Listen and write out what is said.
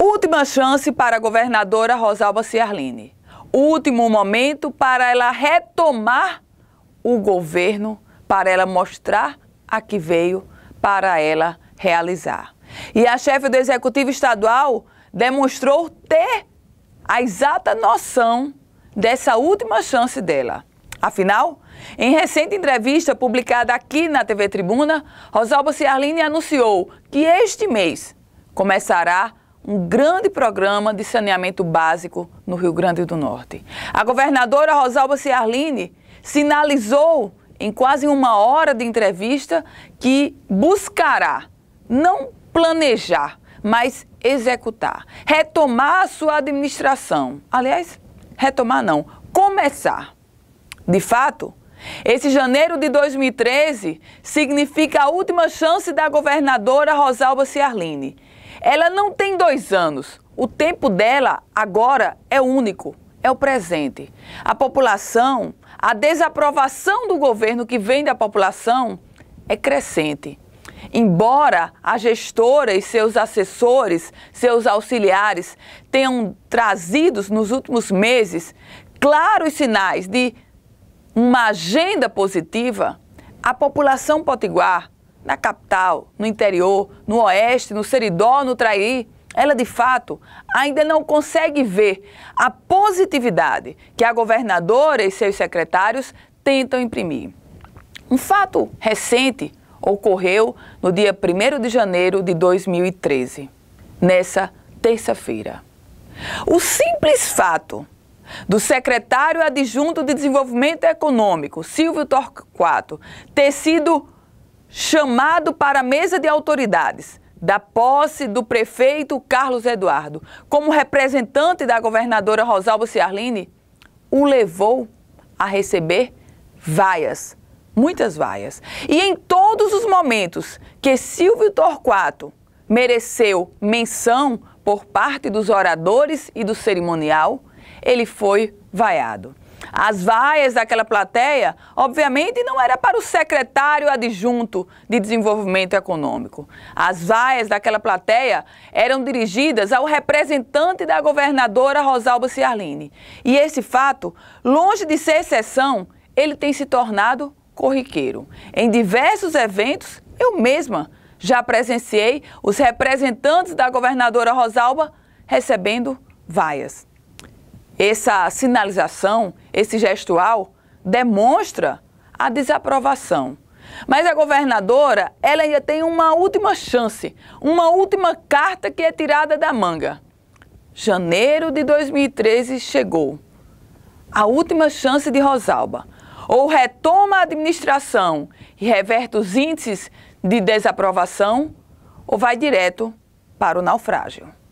Última chance para a governadora Rosalba Ciarline. Último momento para ela retomar o governo, para ela mostrar a que veio, para ela realizar. E a chefe do Executivo Estadual demonstrou ter a exata noção dessa última chance dela. Afinal, em recente entrevista publicada aqui na TV Tribuna, Rosalba Ciarline anunciou que este mês começará um grande programa de saneamento básico no Rio Grande do Norte. A governadora Rosalba Ciarline sinalizou em quase uma hora de entrevista que buscará não planejar, mas executar, retomar a sua administração. Aliás, retomar não, começar. De fato, esse janeiro de 2013 significa a última chance da governadora Rosalba Ciarline ela não tem dois anos. O tempo dela agora é único, é o presente. A população, a desaprovação do governo que vem da população é crescente. Embora a gestora e seus assessores, seus auxiliares tenham trazido nos últimos meses claros sinais de uma agenda positiva, a população potiguar na capital, no interior, no oeste, no Seridó, no Traí, ela de fato ainda não consegue ver a positividade que a governadora e seus secretários tentam imprimir. Um fato recente ocorreu no dia 1 de janeiro de 2013, nessa terça-feira. O simples fato do secretário adjunto de Desenvolvimento Econômico, Silvio Torquato, ter sido chamado para a mesa de autoridades da posse do prefeito Carlos Eduardo como representante da governadora Rosalba Ciarline o levou a receber vaias, muitas vaias. E em todos os momentos que Silvio Torquato mereceu menção por parte dos oradores e do cerimonial, ele foi vaiado. As vaias daquela plateia, obviamente, não era para o secretário adjunto de desenvolvimento econômico. As vaias daquela plateia eram dirigidas ao representante da governadora Rosalba Ciarline. E esse fato, longe de ser exceção, ele tem se tornado corriqueiro. Em diversos eventos, eu mesma já presenciei os representantes da governadora Rosalba recebendo vaias essa sinalização, esse gestual, demonstra a desaprovação. Mas a governadora, ela ainda tem uma última chance, uma última carta que é tirada da manga. Janeiro de 2013 chegou. A última chance de Rosalba. Ou retoma a administração e reverte os índices de desaprovação, ou vai direto para o naufrágio.